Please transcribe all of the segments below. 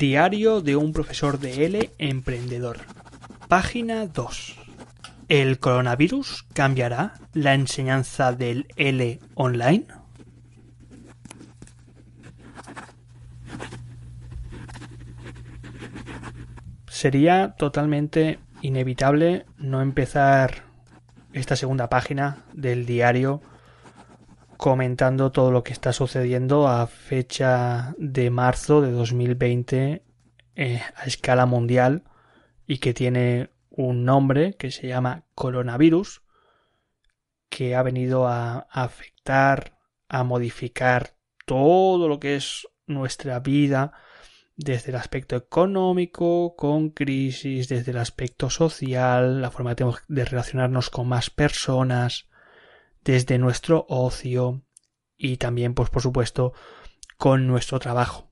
Diario de un profesor de L emprendedor. Página 2. ¿El coronavirus cambiará la enseñanza del L online? Sería totalmente inevitable no empezar esta segunda página del diario comentando todo lo que está sucediendo a fecha de marzo de 2020 eh, a escala mundial y que tiene un nombre que se llama coronavirus que ha venido a afectar, a modificar todo lo que es nuestra vida desde el aspecto económico, con crisis, desde el aspecto social, la forma de relacionarnos con más personas, desde nuestro ocio y también, pues por supuesto, con nuestro trabajo.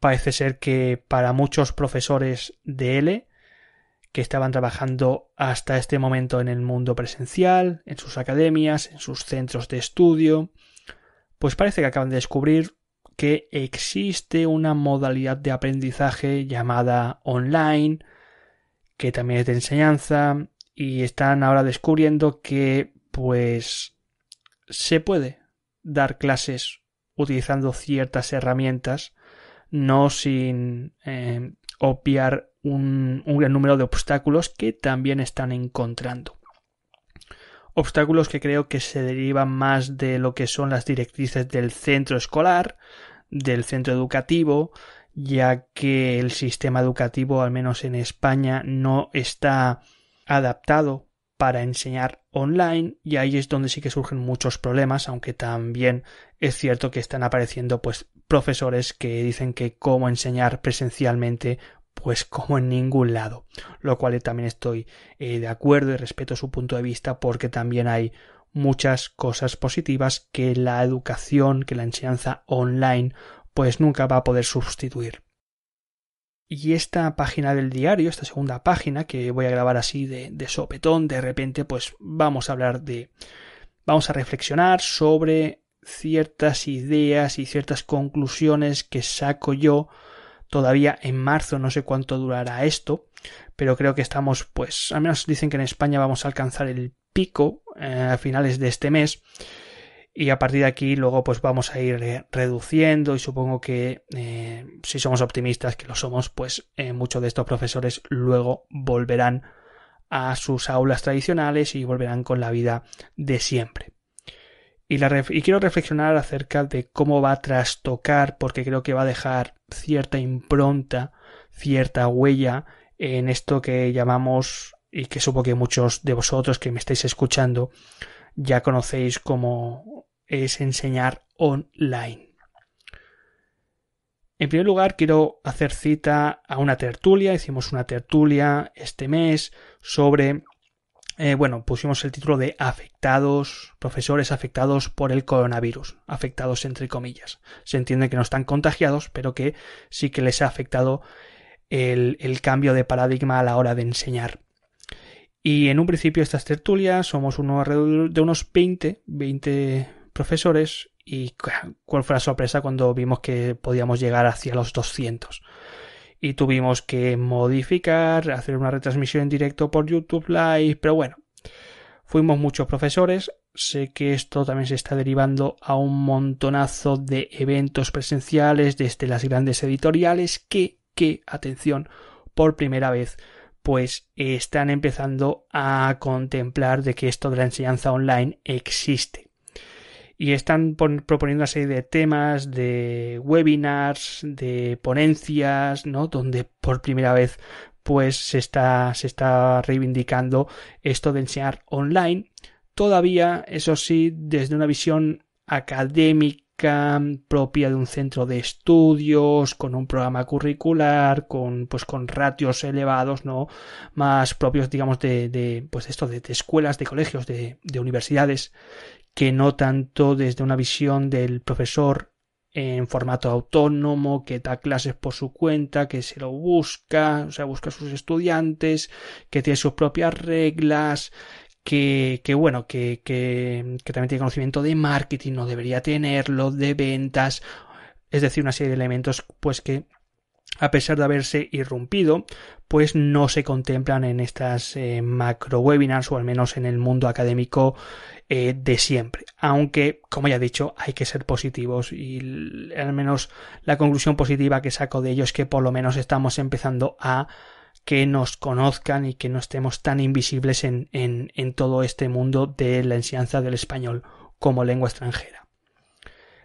Parece ser que para muchos profesores de L que estaban trabajando hasta este momento en el mundo presencial, en sus academias, en sus centros de estudio, pues parece que acaban de descubrir que existe una modalidad de aprendizaje llamada online, que también es de enseñanza, y están ahora descubriendo que pues se puede dar clases utilizando ciertas herramientas, no sin eh, obviar un gran número de obstáculos que también están encontrando. Obstáculos que creo que se derivan más de lo que son las directrices del centro escolar, del centro educativo, ya que el sistema educativo, al menos en España, no está adaptado para enseñar online y ahí es donde sí que surgen muchos problemas, aunque también es cierto que están apareciendo pues profesores que dicen que cómo enseñar presencialmente pues como en ningún lado, lo cual también estoy eh, de acuerdo y respeto su punto de vista porque también hay muchas cosas positivas que la educación, que la enseñanza online pues nunca va a poder sustituir. Y esta página del diario, esta segunda página que voy a grabar así de, sopetón, de repente pues vamos a hablar de... Vamos a reflexionar sobre ciertas ideas y ciertas conclusiones que saco yo todavía en marzo, no sé cuánto durará esto, pero creo que estamos, pues, al menos dicen que en España vamos a alcanzar el pico eh, a finales de este mes y a partir de aquí luego pues vamos a ir eh, reduciendo y supongo que eh, si somos optimistas que lo somos pues eh, muchos de estos profesores luego volverán a sus aulas tradicionales y volverán con la vida de siempre y, y quiero reflexionar acerca de cómo va a trastocar porque creo que va a dejar cierta impronta cierta huella en esto que llamamos y que supongo que muchos de vosotros que me estáis escuchando ya conocéis cómo es enseñar online. En primer lugar, quiero hacer cita a una tertulia. Hicimos una tertulia este mes sobre, eh, bueno, pusimos el título de afectados, profesores afectados por el coronavirus. Afectados entre comillas. Se entiende que no están contagiados, pero que sí que les ha afectado el cambio de paradigma a la hora de enseñar y en un principio estas tertulias somos uno alrededor de unos 20, 20 profesores y cuál fue la sorpresa cuando vimos que podíamos llegar hacia los 200. Y tuvimos que modificar, hacer una retransmisión en directo por YouTube Live, pero bueno, fuimos muchos profesores. Sé que esto también se está derivando a un montonazo de eventos presenciales desde las grandes editoriales que, que, atención, por primera vez pues eh, están empezando a contemplar de que esto de la enseñanza online existe. Y están proponiendo una serie de temas, de webinars, de ponencias, ¿no? Donde por primera vez pues se está, se está reivindicando esto de enseñar online. Todavía, eso sí, desde una visión académica, propia de un centro de estudios, con un programa curricular, con, pues, con ratios elevados, ¿no? Más propios, digamos, de, de pues esto, de, escuelas, de colegios, de, de universidades, que no tanto desde una visión del profesor en formato autónomo, que da clases por su cuenta, que se lo busca, o sea, busca a sus estudiantes, que tiene sus propias reglas, que, bueno, que, que, también tiene conocimiento de marketing, no debería tenerlo, de ventas, es decir, una serie de elementos pues que a pesar de haberse irrumpido, pues no se contemplan en estas eh, macro webinars o al menos en el mundo académico eh, de siempre. Aunque, como ya he dicho, hay que ser positivos y al menos la conclusión positiva que saco de ello es que por lo menos estamos empezando a que nos conozcan y que no estemos tan invisibles en, todo este mundo de la enseñanza del español como lengua extranjera.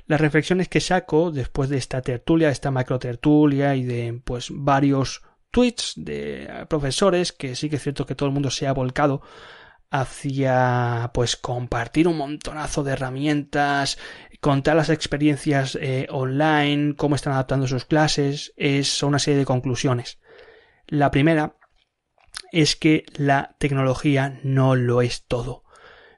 Las reflexiones que saco después de esta tertulia, esta macro tertulia y de pues varios tweets de profesores que sí que es cierto que todo el mundo se ha volcado hacia pues compartir un montonazo de herramientas, contar las experiencias eh, online, cómo están adaptando sus clases, es una serie de conclusiones. La primera es que la tecnología no lo es todo.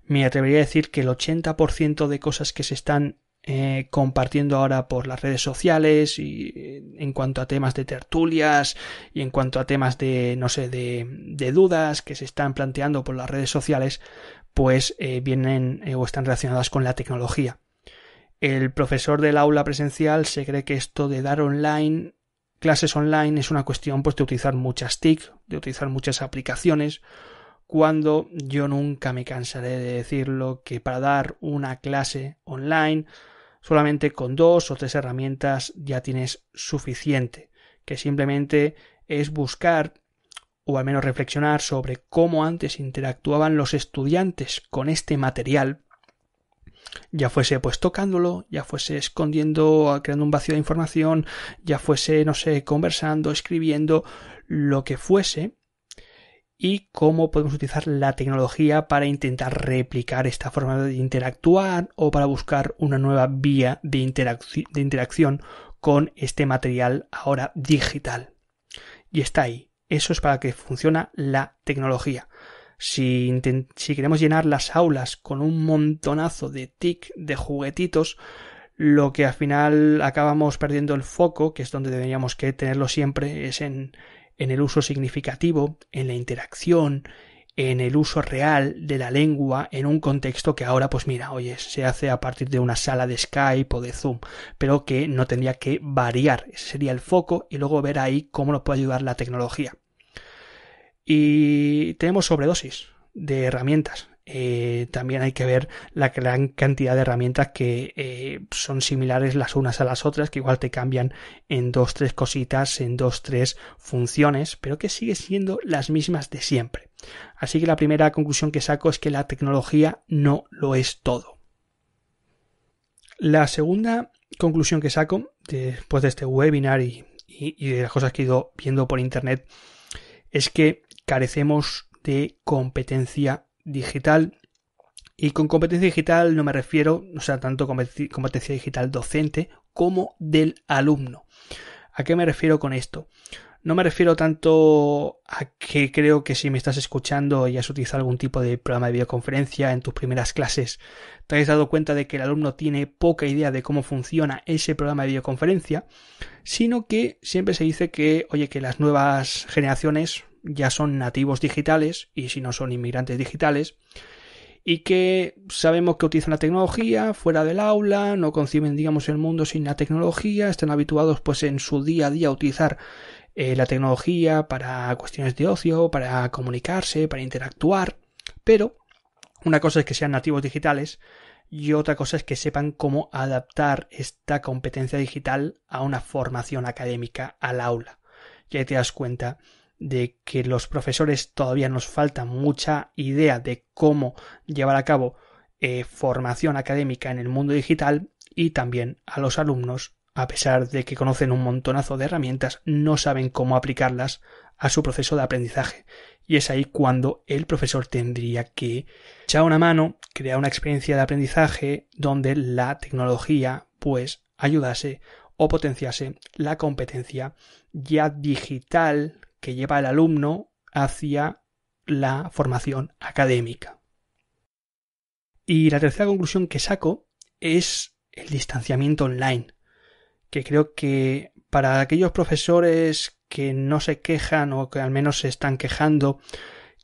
Me atrevería a decir que el 80% de cosas que se están eh, compartiendo ahora por las redes sociales y eh, en cuanto a temas de tertulias y en cuanto a temas de no sé de, dudas que se están planteando por las redes sociales pues eh, vienen o están relacionadas con la tecnología el profesor del aula presencial se cree que esto de dar online clases online es una cuestión pues de utilizar muchas TIC, de utilizar muchas aplicaciones, cuando yo nunca me cansaré de decirlo que para dar una clase online solamente con dos o tres herramientas ya tienes suficiente, que simplemente es buscar o al menos reflexionar sobre cómo antes interactuaban los estudiantes con este material ya fuese pues tocándolo, ya fuese escondiendo, creando un vacío de información, ya fuese, no sé, conversando, escribiendo, lo que fuese, y cómo podemos utilizar la tecnología para intentar replicar esta forma de interactuar o para buscar una nueva vía de, interacción con este material ahora digital. Y está ahí. Eso es para que funciona la tecnología. Si, si queremos llenar las aulas con un montonazo de tic, de juguetitos, lo que al final acabamos perdiendo el foco, que es donde deberíamos que tenerlo siempre, es en, en el uso significativo, en la interacción, en el uso real de la lengua en un contexto que ahora pues mira, oye, se hace a partir de una sala de Skype o de Zoom, pero que no tendría que variar, ese sería el foco y luego ver ahí cómo nos puede ayudar la tecnología. Y tenemos sobredosis de herramientas. Eh, también hay que ver la gran cantidad de herramientas que eh, son similares las unas a las otras, que igual te cambian en dos, tres cositas, en dos, tres funciones, pero que sigue siendo las mismas de siempre. Así que la primera conclusión que saco es que la tecnología no lo es todo. La segunda conclusión que saco después de este webinar y de las cosas que he ido viendo por internet es que carecemos de competencia digital. Y con competencia digital no me refiero, o sea, tanto competencia digital docente como del alumno. ¿A qué me refiero con esto? No me refiero tanto a que creo que si me estás escuchando y has utilizado algún tipo de programa de videoconferencia en tus primeras clases, te has dado cuenta de que el alumno tiene poca idea de cómo funciona ese programa de videoconferencia, sino que siempre se dice que, oye, que las nuevas generaciones, ya son nativos digitales y si no son inmigrantes digitales y que sabemos que utilizan la tecnología fuera del aula, no conciben digamos el mundo sin la tecnología, están habituados pues en su día a día a utilizar eh, la tecnología para cuestiones de ocio, para comunicarse, para interactuar, pero una cosa es que sean nativos digitales y otra cosa es que sepan cómo adaptar esta competencia digital a una formación académica al aula. Ya te das cuenta de que los profesores todavía nos falta mucha idea de cómo llevar a cabo eh, formación académica en el mundo digital y también a los alumnos, a pesar de que conocen un montonazo de herramientas, no saben cómo aplicarlas a su proceso de aprendizaje. Y es ahí cuando el profesor tendría que echar una mano, crear una experiencia de aprendizaje donde la tecnología pues ayudase o potenciase la competencia ya digital que lleva al alumno hacia la formación académica. Y la tercera conclusión que saco es el distanciamiento online, que creo que para aquellos profesores que no se quejan o que al menos se están quejando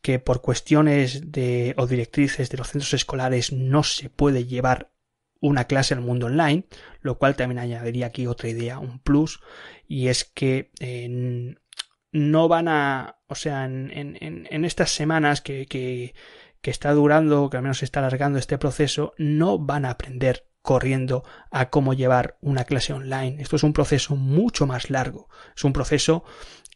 que por cuestiones de o directrices de los centros escolares no se puede llevar una clase al mundo online, lo cual también añadiría aquí otra idea, un plus, y es que no van a, o sea, en, estas semanas que, que, que, está durando, que al menos se está alargando este proceso, no van a aprender corriendo a cómo llevar una clase online. Esto es un proceso mucho más largo. Es un proceso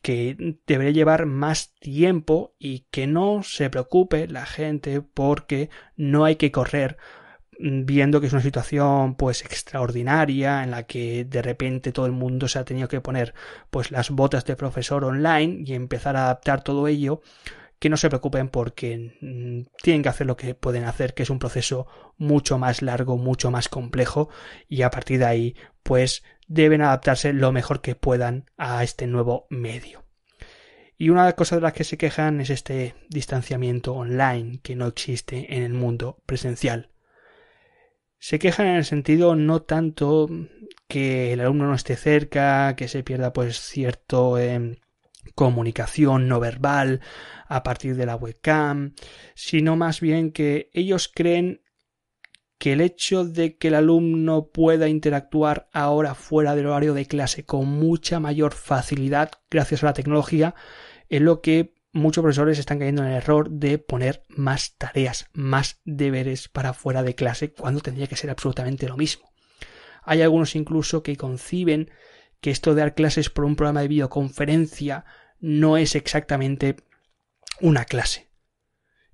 que debería llevar más tiempo y que no se preocupe la gente porque no hay que correr viendo que es una situación pues extraordinaria en la que de repente todo el mundo se ha tenido que poner pues las botas de profesor online y empezar a adaptar todo ello que no se preocupen porque mm, tienen que hacer lo que pueden hacer, que es un proceso mucho más largo, mucho más complejo y a partir de ahí pues deben adaptarse lo mejor que puedan a este nuevo medio. Y una de las cosas de las que se quejan es este distanciamiento online que no existe en el mundo presencial. Se quejan en el sentido no tanto que el alumno no esté cerca, que se pierda pues cierto en em, comunicación no verbal a partir de la webcam, sino más bien que ellos creen que el hecho de que el alumno pueda interactuar ahora fuera del horario de clase con mucha mayor facilidad gracias a la tecnología es lo que muchos profesores están cayendo en el error de poner más tareas, más deberes para fuera de clase cuando tendría que ser absolutamente lo mismo. Hay algunos incluso que conciben que esto de dar clases por un programa de videoconferencia no es exactamente una clase.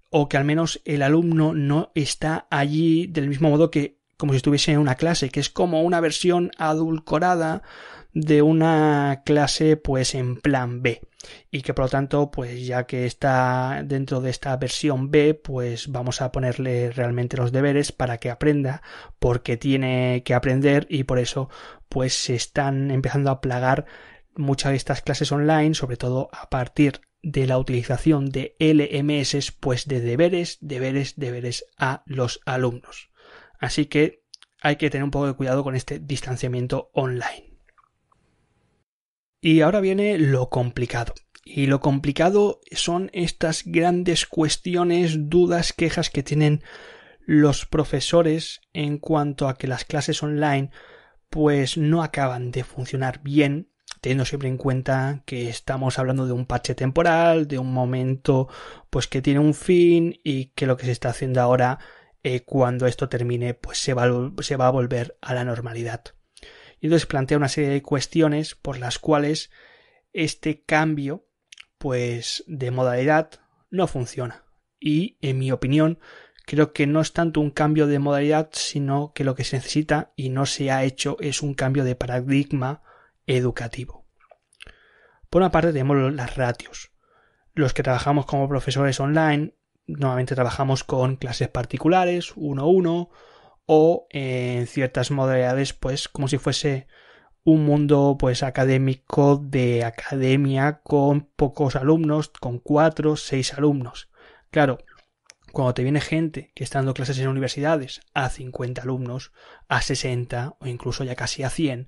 O que al menos el alumno no está allí del mismo modo que como si estuviese en una clase, que es como una versión adulcorada de una clase pues en plan B y que por lo tanto pues ya que está dentro de esta versión B pues vamos a ponerle realmente los deberes para que aprenda porque tiene que aprender y por eso pues se están empezando a plagar muchas de estas clases online sobre todo a partir de la utilización de LMS pues de deberes deberes deberes a los alumnos así que hay que tener un poco de cuidado con este distanciamiento online y ahora viene lo complicado. Y lo complicado son estas grandes cuestiones, dudas, quejas que tienen los profesores en cuanto a que las clases online pues no acaban de funcionar bien, teniendo siempre en cuenta que estamos hablando de un parche temporal, de un momento pues que tiene un fin y que lo que se está haciendo ahora eh, cuando esto termine pues se se va a volver a la normalidad. Y entonces plantea una serie de cuestiones por las cuales este cambio, pues, de modalidad no funciona. Y, en mi opinión, creo que no es tanto un cambio de modalidad, sino que lo que se necesita y no se ha hecho es un cambio de paradigma educativo. Por una parte tenemos las ratios. Los que trabajamos como profesores online, normalmente trabajamos con clases particulares, uno a uno, o eh, en ciertas modalidades pues como si fuese un mundo pues académico de academia con pocos alumnos, con cuatro, seis alumnos. Claro, cuando te viene gente que está dando clases en universidades a 50 alumnos, a 60 o incluso ya casi a 100,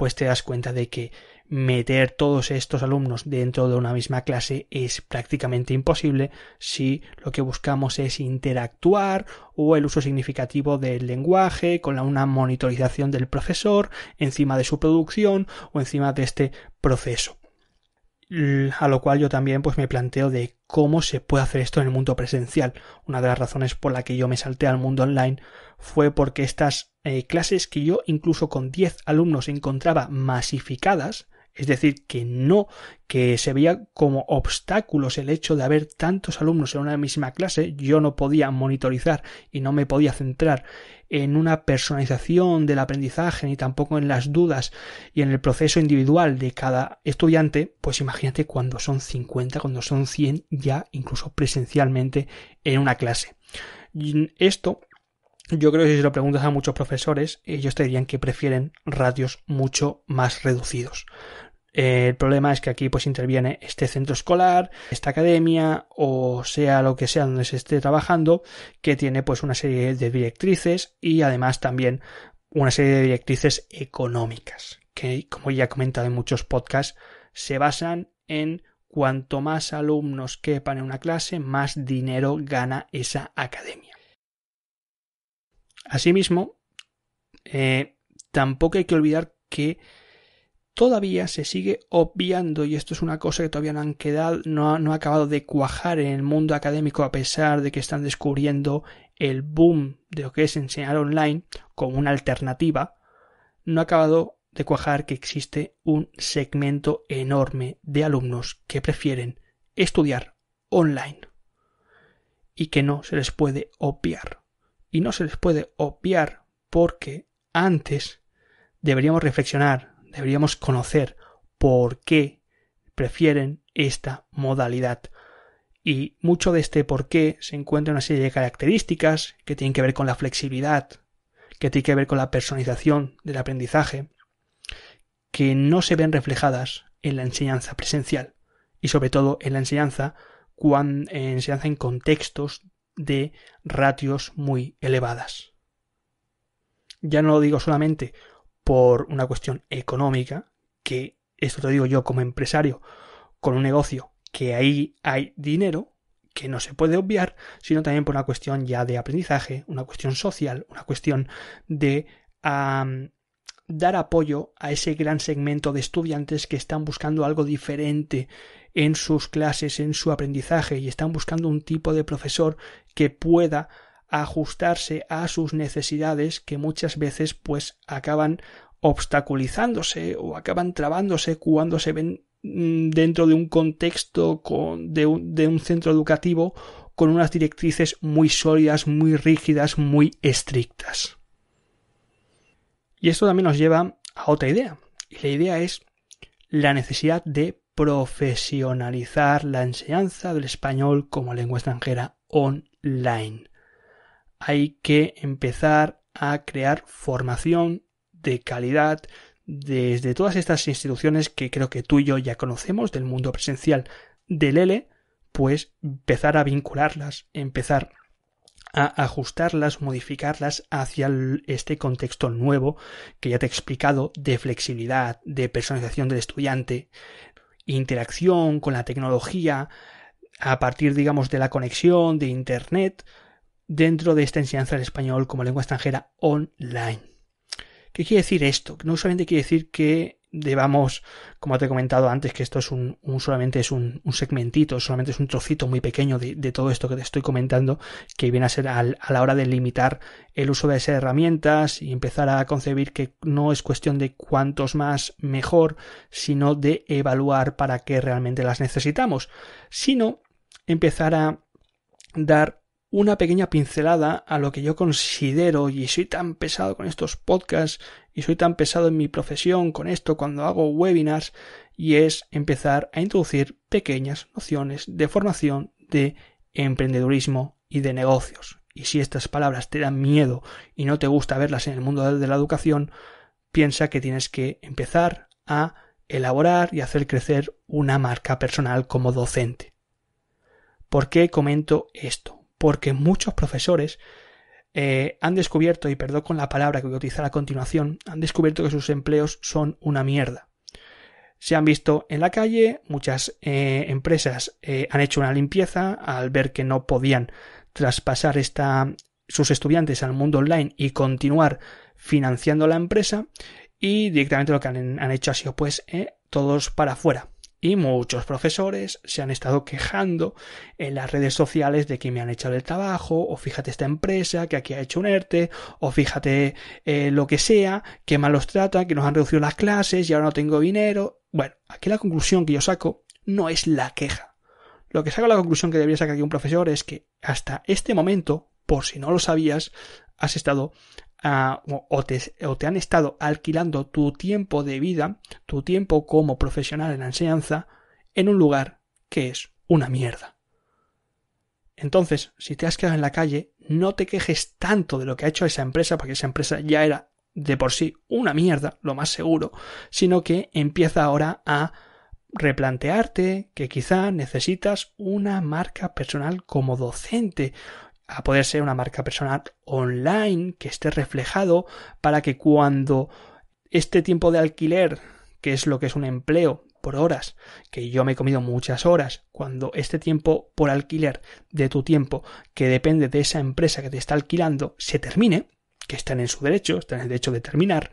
pues te das cuenta de que meter todos estos alumnos dentro de una misma clase es prácticamente imposible si lo que buscamos es interactuar o el uso significativo del lenguaje con una monitorización del profesor encima de su producción o encima de este proceso a lo cual yo también pues me planteo de cómo se puede hacer esto en el mundo presencial. Una de las razones por la que yo me salté al mundo online fue porque estas eh, clases que yo incluso con 10 alumnos encontraba masificadas, es decir, que no, que se veía como obstáculos el hecho de haber tantos alumnos en una misma clase, yo no podía monitorizar y no me podía centrar en una personalización del aprendizaje ni tampoco en las dudas y en el proceso individual de cada estudiante, pues imagínate cuando son 50, cuando son 100 ya incluso presencialmente en una clase. esto yo creo que si se lo preguntas a muchos profesores, ellos te dirían que prefieren radios mucho más reducidos. Eh, el problema es que aquí pues interviene este centro escolar, esta academia o sea lo que sea donde se esté trabajando, que tiene pues una serie de directrices y además también una serie de directrices económicas, que como ya he comentado en muchos podcasts, se basan en cuanto más alumnos quepan en una clase, más dinero gana esa academia. Asimismo, eh, tampoco hay que olvidar que todavía se sigue obviando, y esto es una cosa que todavía no han quedado, no ha acabado de cuajar en el mundo académico, a pesar de que están descubriendo el boom de lo que es enseñar online como una alternativa, no ha acabado de cuajar que existe un segmento enorme de alumnos que prefieren estudiar online y que no se les puede obviar y no se les puede obviar porque antes deberíamos reflexionar, deberíamos conocer por qué prefieren esta modalidad. Y mucho de este por qué se encuentra una serie de características que tienen que ver con la flexibilidad, que tienen que ver con la personalización del aprendizaje, que no se ven reflejadas en la enseñanza presencial y sobre todo en la enseñanza, enseñanza en contextos de ratios muy elevadas. Ya no lo digo solamente por una cuestión económica, que esto te lo digo yo como empresario, con un negocio que ahí hay dinero, que no se puede obviar, sino también por una cuestión ya de aprendizaje, una cuestión social, una cuestión de dar apoyo a ese gran segmento de estudiantes que están buscando algo diferente en sus clases, en su aprendizaje y están buscando un tipo de profesor que pueda ajustarse a sus necesidades que muchas veces pues acaban obstaculizándose o acaban trabándose cuando se ven mm, dentro de un contexto de, un, de un centro educativo con unas directrices muy sólidas, muy rígidas, muy estrictas. Y esto también nos lleva a otra idea. Y la idea es la necesidad de profesionalizar la enseñanza del español como lengua extranjera online. Hay que empezar a crear formación de calidad desde todas estas instituciones que creo que tú y yo ya conocemos del mundo presencial del L, pues empezar a vincularlas, empezar a ajustarlas, modificarlas hacia este contexto nuevo que ya te he explicado de flexibilidad, de personalización del estudiante, interacción con la tecnología a partir, digamos, de la conexión de Internet dentro de esta enseñanza del español como lengua extranjera online. ¿Qué quiere decir esto? No solamente quiere decir que debamos, como te he comentado antes, que esto es un, un solamente es un, un, segmentito, solamente es un trocito muy pequeño de, todo esto que te estoy comentando, que viene a ser a la hora de limitar el uso de esas herramientas y empezar a concebir que no es cuestión de cuántos más mejor, sino de evaluar para qué realmente las necesitamos, sino empezar a dar una pequeña pincelada a lo que yo considero y soy tan pesado con estos podcasts y soy tan pesado en mi profesión con esto cuando hago webinars y es empezar a introducir pequeñas nociones de formación de emprendedurismo y de negocios. Y si estas palabras te dan miedo y no te gusta verlas en el mundo de la educación, piensa que tienes que empezar a elaborar y hacer crecer una marca personal como docente. ¿Por qué comento esto? porque muchos profesores eh, han descubierto, y perdón con la palabra que voy a utilizar a continuación, han descubierto que sus empleos son una mierda. Se han visto en la calle, muchas eh, empresas eh, han hecho una limpieza al ver que no podían traspasar esta, sus estudiantes al mundo online y continuar financiando la empresa y directamente lo que han, han hecho ha sido pues todos para afuera y muchos profesores se han estado quejando en las redes sociales de que me han echado el trabajo, o fíjate esta empresa que aquí ha hecho un ERTE, o fíjate eh, lo que sea, que mal los trata, que nos han reducido las clases y ahora no tengo dinero. Bueno, aquí la conclusión que yo saco no es la queja. Lo que saco la conclusión que debería sacar aquí un profesor es que hasta este momento, por si no lo sabías, has estado o, te, o te han estado alquilando tu tiempo de vida, tu tiempo como profesional en la enseñanza, en un lugar que es una mierda. Entonces, si te has quedado en la calle, no te quejes tanto de lo que ha hecho esa empresa, porque esa empresa ya era de por sí una mierda, lo más seguro, sino que empieza ahora a replantearte que quizá necesitas una marca personal como docente a poder ser una marca personal online que esté reflejado para que cuando este tiempo de alquiler, que es lo que es un empleo por horas, que yo me he comido muchas horas, cuando este tiempo por alquiler de tu tiempo, que depende de esa empresa que te está alquilando, se termine, que están en su derecho, están en el derecho de terminar,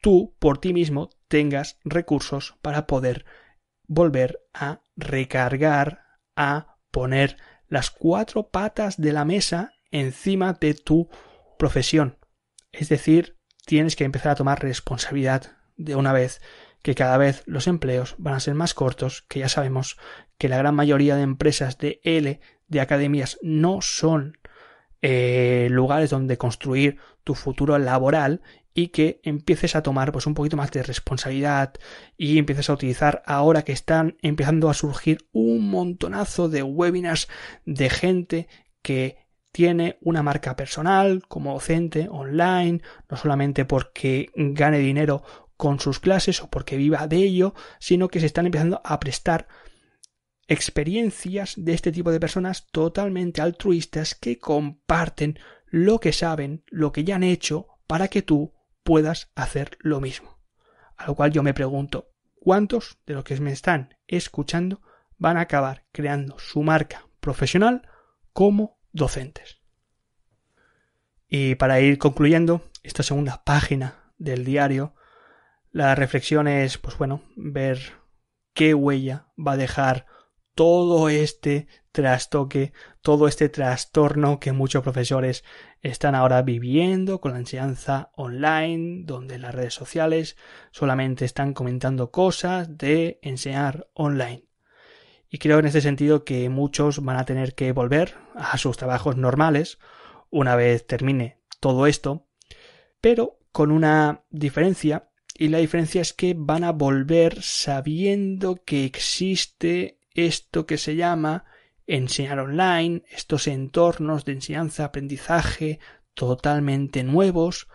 tú por ti mismo tengas recursos para poder volver a recargar, a poner las cuatro patas de la mesa encima de tu profesión. Es decir, tienes que empezar a tomar responsabilidad de una vez que cada vez los empleos van a ser más cortos, que ya sabemos que la gran mayoría de empresas de L, de academias, no son eh, lugares donde construir tu futuro laboral y que empieces a tomar pues un poquito más de responsabilidad y empieces a utilizar ahora que están empezando a surgir un montonazo de webinars de gente que tiene una marca personal como docente online, no solamente porque gane dinero con sus clases o porque viva de ello, sino que se están empezando a prestar experiencias de este tipo de personas totalmente altruistas que comparten lo que saben, lo que ya han hecho, para que tú puedas hacer lo mismo. A lo cual yo me pregunto, ¿cuántos de los que me están escuchando van a acabar creando su marca profesional como docentes? Y para ir concluyendo esta segunda página del diario, la reflexión es, pues bueno, ver qué huella va a dejar todo este trastoque, todo este trastorno que muchos profesores están ahora viviendo con la enseñanza online, donde las redes sociales solamente están comentando cosas de enseñar online. Y creo en este sentido que muchos van a tener que volver a sus trabajos normales una vez termine todo esto, pero con una diferencia, y la diferencia es que van a volver sabiendo que existe esto que se llama enseñar online, estos entornos de enseñanza, aprendizaje totalmente nuevos,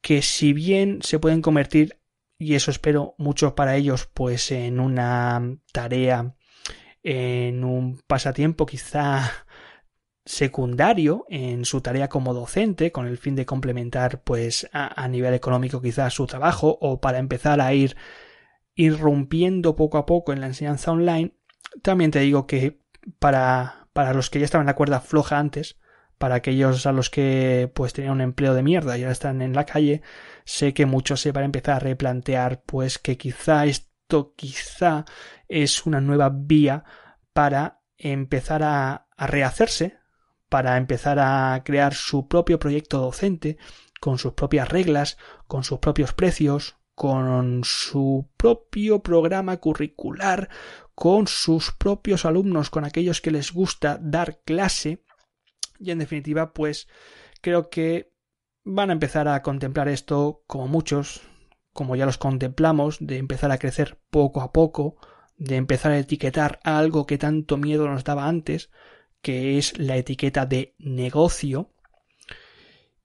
que si bien se pueden convertir, y eso espero mucho para ellos, pues en una tarea, en un pasatiempo quizá secundario en su tarea como docente con el fin de complementar pues a, nivel económico quizá su trabajo o para empezar a ir irrumpiendo poco a poco en la enseñanza online, también te digo que para, para los que ya estaban en la cuerda floja antes, para aquellos a los que pues tenían un empleo de mierda y ahora están en la calle, sé que muchos se van a empezar a replantear pues que quizá esto quizá es una nueva vía para empezar a, a rehacerse, para empezar a crear su propio proyecto docente, con sus propias reglas, con sus propios precios, con su propio programa curricular, con sus propios alumnos, con aquellos que les gusta dar clase. Y en definitiva, pues creo que van a empezar a contemplar esto como muchos, como ya los contemplamos, de empezar a crecer poco a poco, de empezar a etiquetar algo que tanto miedo nos daba antes, que es la etiqueta de negocio.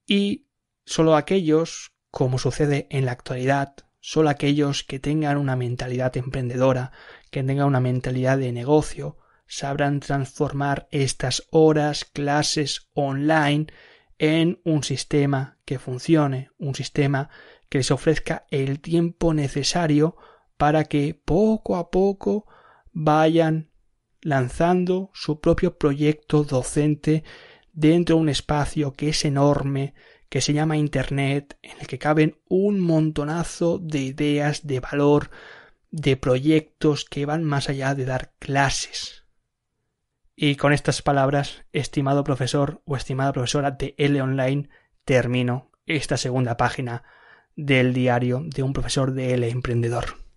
Y solo aquellos como sucede en la actualidad, solo aquellos que tengan una mentalidad emprendedora, que tengan una mentalidad de negocio, sabrán transformar estas horas, clases online en un sistema que funcione, un sistema que les ofrezca el tiempo necesario para que poco a poco vayan lanzando su propio proyecto docente dentro de un espacio que es enorme, que se llama Internet, en el que caben un montonazo de ideas, de valor, de proyectos que van más allá de dar clases. Y con estas palabras, estimado profesor o estimada profesora de L Online, termino esta segunda página del diario de un profesor de L Emprendedor.